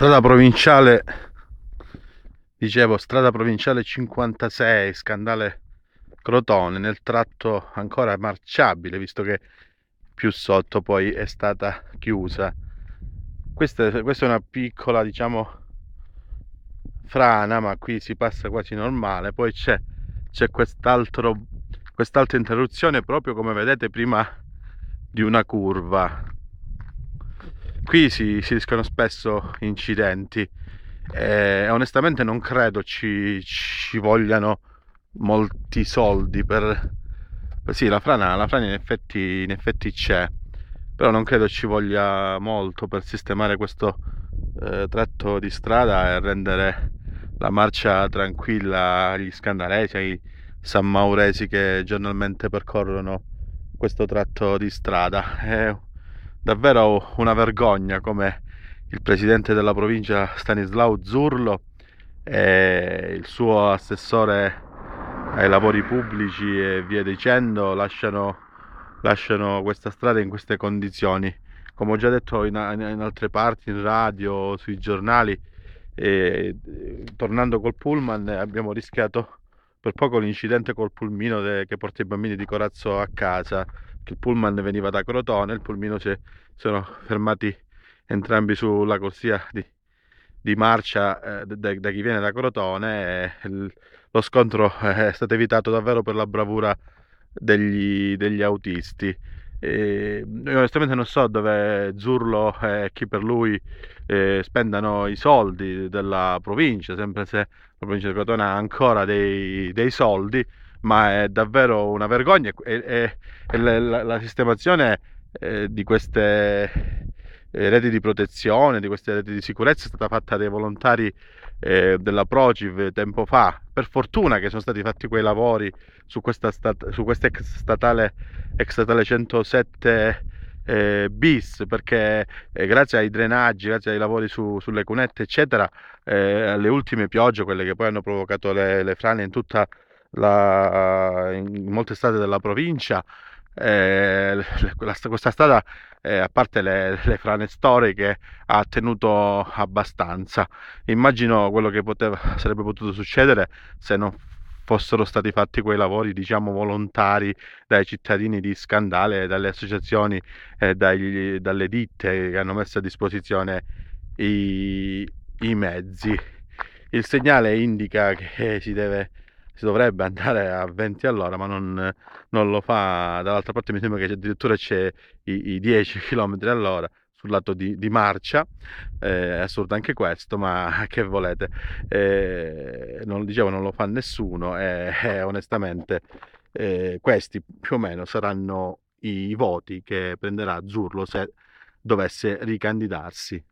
strada provinciale dicevo strada provinciale 56 scandale crotone nel tratto ancora marciabile visto che più sotto poi è stata chiusa questa, questa è una piccola diciamo frana ma qui si passa quasi normale poi c'è c'è quest'altro quest'altra interruzione proprio come vedete prima di una curva qui si, si rischiano spesso incidenti e eh, onestamente non credo ci, ci vogliano molti soldi per... Sì, la frana, la frana in, effetti, in effetti c'è, però non credo ci voglia molto per sistemare questo eh, tratto di strada e rendere la marcia tranquilla agli scandalesi ai sammauresi che giornalmente percorrono questo tratto di strada. È eh, davvero una vergogna come il presidente della provincia Stanislao Zurlo e il suo assessore ai lavori pubblici e via dicendo lasciano, lasciano questa strada in queste condizioni. Come ho già detto in, in altre parti, in radio, sui giornali, e, tornando col pullman abbiamo rischiato per poco l'incidente col pulmino de, che porta i bambini di Corazzo a casa il pullman veniva da Crotone, il pulmino si sono fermati entrambi sulla corsia di, di marcia eh, da, da, chi viene da Crotone e il, lo scontro eh, è stato evitato davvero per la bravura degli, degli autisti. E, io onestamente non so dove Zurlo e chi per lui eh, spendano i soldi della provincia, sempre se la provincia di Crotone ha ancora dei, dei soldi ma è davvero una vergogna e, e, e la, la, sistemazione eh, di queste eh, reti di protezione, di queste reti di sicurezza è stata fatta dai volontari eh, della Prociv tempo fa. Per fortuna che sono stati fatti quei lavori su questa, stat- su questa ex, statale, ex statale 107 eh, bis, perché eh, grazie ai drenaggi, grazie ai lavori su, sulle cunette, eccetera, eh, alle ultime piogge, quelle che poi hanno provocato le, le frane in tutta la, in molte strade della provincia. Eh, questa strada, eh, a parte le, le, frane storiche, ha tenuto abbastanza. Immagino quello che poteva, sarebbe potuto succedere se non fossero stati fatti quei lavori, diciamo, volontari dai cittadini di Scandale, dalle associazioni, eh, dalle ditte che hanno messo a disposizione i, i mezzi. Il segnale indica che si deve si dovrebbe andare a 20 all'ora, ma non, non lo fa. Dall'altra parte mi sembra che addirittura c'è i, i 10 km all'ora sul lato di, di marcia, eh, è assurdo anche questo, ma che volete, eh, non, dicevo non lo fa nessuno e eh, onestamente questi più o meno saranno i voti che prenderà Zurlo se dovesse ricandidarsi.